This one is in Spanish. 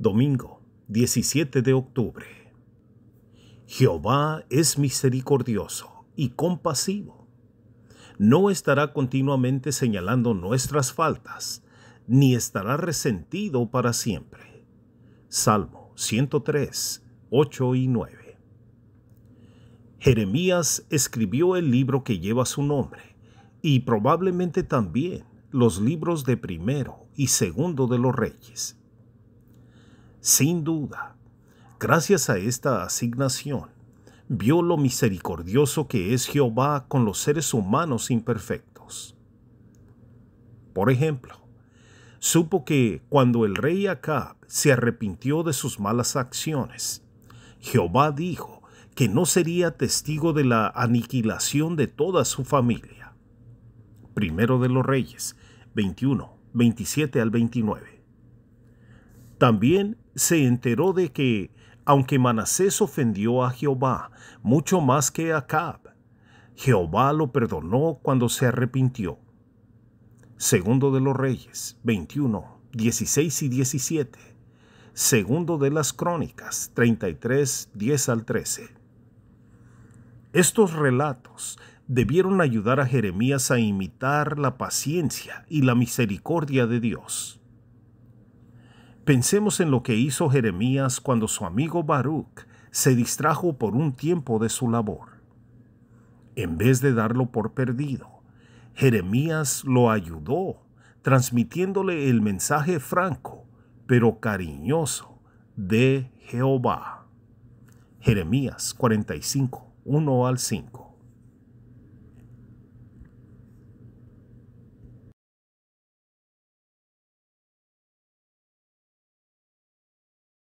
Domingo 17 de octubre. Jehová es misericordioso y compasivo. No estará continuamente señalando nuestras faltas, ni estará resentido para siempre. Salmo 103, 8 y 9. Jeremías escribió el libro que lleva su nombre, y probablemente también los libros de primero y segundo de los reyes. Sin duda, gracias a esta asignación, vio lo misericordioso que es Jehová con los seres humanos imperfectos. Por ejemplo, supo que cuando el rey Acab se arrepintió de sus malas acciones, Jehová dijo que no sería testigo de la aniquilación de toda su familia. Primero de los Reyes, 21, 27 al 29. También se enteró de que, aunque Manasés ofendió a Jehová mucho más que a Acab, Jehová lo perdonó cuando se arrepintió. Segundo de los Reyes 21, 16 y 17. Segundo de las Crónicas 33, 10 al 13. Estos relatos debieron ayudar a Jeremías a imitar la paciencia y la misericordia de Dios. Pensemos en lo que hizo Jeremías cuando su amigo Baruch se distrajo por un tiempo de su labor. En vez de darlo por perdido, Jeremías lo ayudó, transmitiéndole el mensaje franco, pero cariñoso, de Jehová. Jeremías 45, 1 al 5.